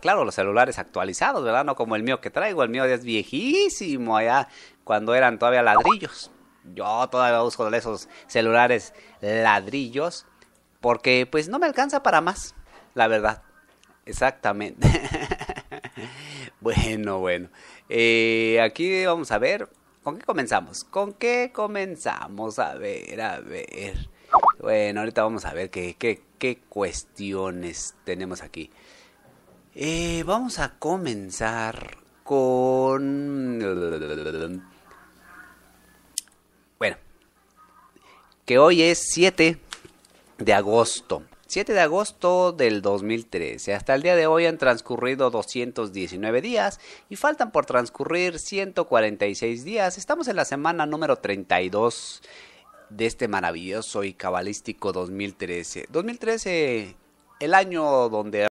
Claro, los celulares actualizados, ¿verdad? No como el mío que traigo. El mío es viejísimo allá cuando eran todavía ladrillos. Yo todavía busco esos celulares ladrillos porque pues no me alcanza para más, la verdad. Exactamente. bueno, bueno. Eh, aquí vamos a ver. ¿Con qué comenzamos? ¿Con qué comenzamos? A ver, a ver. Bueno, ahorita vamos a ver qué, qué, qué cuestiones tenemos aquí. Eh, vamos a comenzar con... Bueno, que hoy es 7 de agosto. 7 de agosto del 2013. Hasta el día de hoy han transcurrido 219 días y faltan por transcurrir 146 días. Estamos en la semana número 32 de este maravilloso y cabalístico 2013. 2013, el año donde